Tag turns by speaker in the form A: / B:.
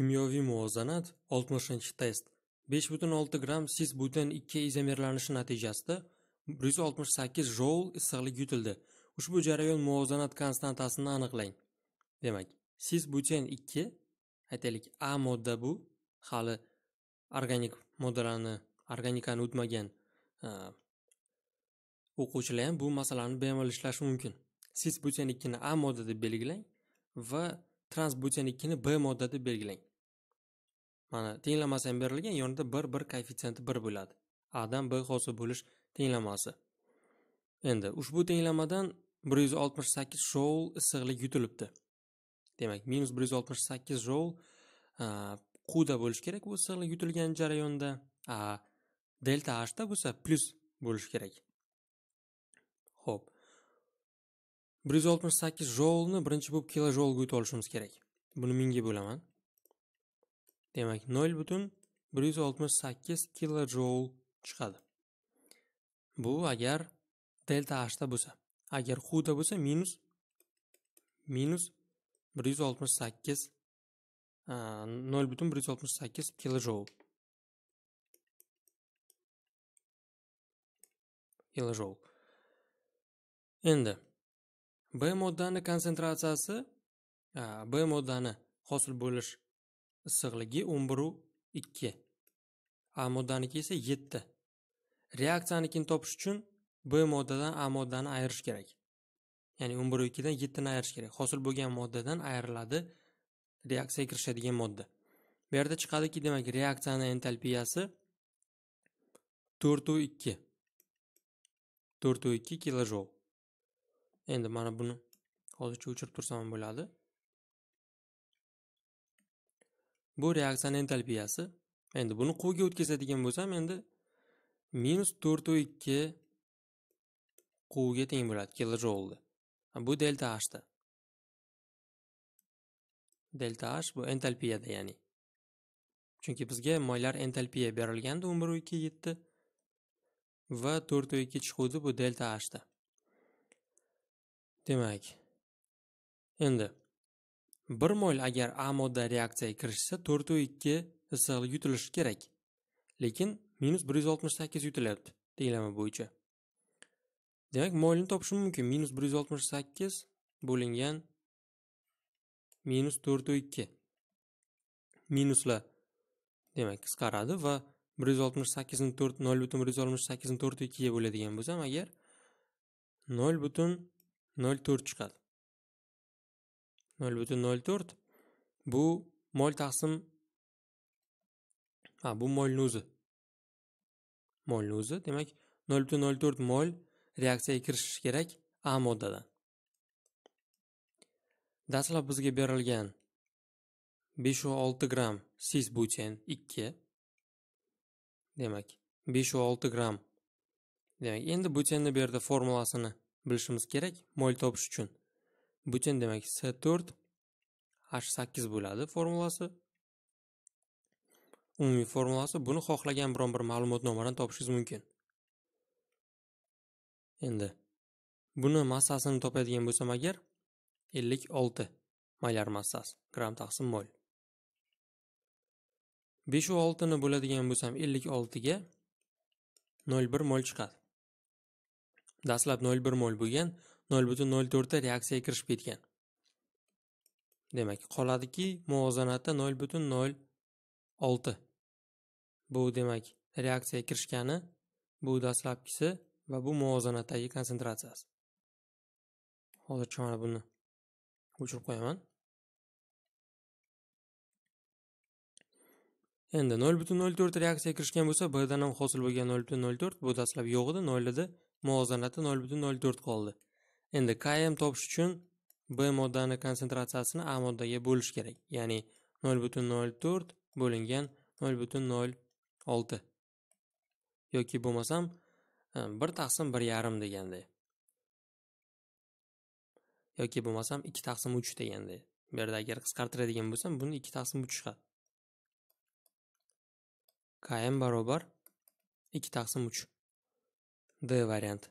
A: Kimyoviy muvozanat 60-test 5.6 gramm sis butun 2 izomerlanishi natijasida 168 joul issiqlik yutildi. Ushbu jarayon muvozanat konstantasini aniqlang. Demak, sis buten 2 aytaylik A modda bu hali organik moddalarni, organikani o'tmagan e, o'quvchilar ham bu masalani bemalol ishlashi mumkin. Sis buten 2 ni A modda deb belgilang va trans buten 2 ni B modda deb belgilang. Mana tenglamasi ham berilgan, yonida 1 bir koeffitsiyenti 1 bo'ladi. A dan B hosil bo'lish tenglamasi. Endi ushbu tenglamadan 168 joul issiqlik yutilibdi. Demak, minus sakkiz joul quda bo'lishi kerak bu issiqlik yutilgan jarayonda. A delta h da bo'lsa plus bo'lishi kerak. Xo'p. 168 joulni birinchi bo'lib kilojoulga yutib olishimiz kerak. Buni mingga bo'laman. demak 0 butun 168 kilojoul chiqadi bu agar delta hda bo'lsa agar quda bo'lsa minus minus 168 0 butun bir kilojoul kilojoul endi b moddani konsentratsiyasi b moddani hosil bo'lish issiqligi 11.2, A moddaniki esa 7. Reaksiyanikini topish uchun B moddadan A moddani ayirish kerak. Ya'ni 11.2 dan 7 ni ayirish kerak. Hosil bo'lgan moddadan ayriladi reaksiyaga kirishadigan modda. Bu yerda chiqadiki, demak, reaksiyani entalpiyasi 4.2. 4.2 kilojoul. Endi mana buni hozircha o'chirib tursam bo'ladi. bu reaksiyani entalpiyasi endi buni quvga o'tkazadigan bo'lsam endi minus to'rtu ikki quvga teng bo'ladi kilojoulda bu delta hda delta h bu entalpiyada ya'ni chunki bizga moylar entalpiya berilgandi o'n biru ikki yetti va to'rtu ikki chiquvdi bu delta hda demak endi Bir mol agar A modda reaksiyaga kirishsa 4.2 SL yutilishi kerak. Lekin minus 168 yutilyapti tenglama bo'yicha. Demak, molni topishim mumkin. Minus 168 bo'lingan minus 4.2. Minuslar demak qisqaradi va 168 ni 4 0.168 ni 4.2 ga bo'ladigan bo'lsam, agar 0.04 chiqadi. nol butun nol to'rt bu mol taqsim ha bu molni o'zi molni o'zi demak nol butun nol to'rt mol reaksiyaga kirishishi kerak a moddadan dastlab bizga berilgan besh va olti gramm sis buten ikki demak besh va olti gramm demak endi butenni bu yerda formulasini bilishimiz kerak mol topish uchun bütün demak s 4 h 8 bo'ladi formulasi umumiy formulasi buni xohlagan biron bir malumot ma'lumotnomadan topishingiz mumkin endi buni massasini topadigan bo'lsam agar 56 maylar massasi Gram taqsim mol 5 va 6 ni bo'ladigan bo'lsam 56 ga 0,1 mol chiqadi Daslab 0,1 mol bo'lgan nol butun nol reaksiyaga kirishib ketgan demak qoladiki muvozanatda nol butun nol olti bu demak reaksiyaga kirishgani bu dastlabkisi va bu muvozanatdagi konsentratsiyasi hozircha mana buni o'chirib qo'yaman endi nol butun nol to'rt reaksiyaga kirishgan bo'lsa dan ham hosil bo'lgan nol butun nol to'rt bu dastlab yo'q edi nol edi muvozanatda nol butun nol to'rt qoldi Endi KM topish uchun B moddani konsentratsiyasini A moddaga bo'lish kerak. Ya'ni 0.04 bo'lingan 0.06 yoki bo'lmasam 1 e, taqsim 1.5 deganda yoki bo'lmasam 2 taqsim 3 deganda. Bu yerda agar qisqartiradigan bo'lsam, buni 2 taqsim 3 chiqadi. KM barobar 2 taqsim 3. D variant.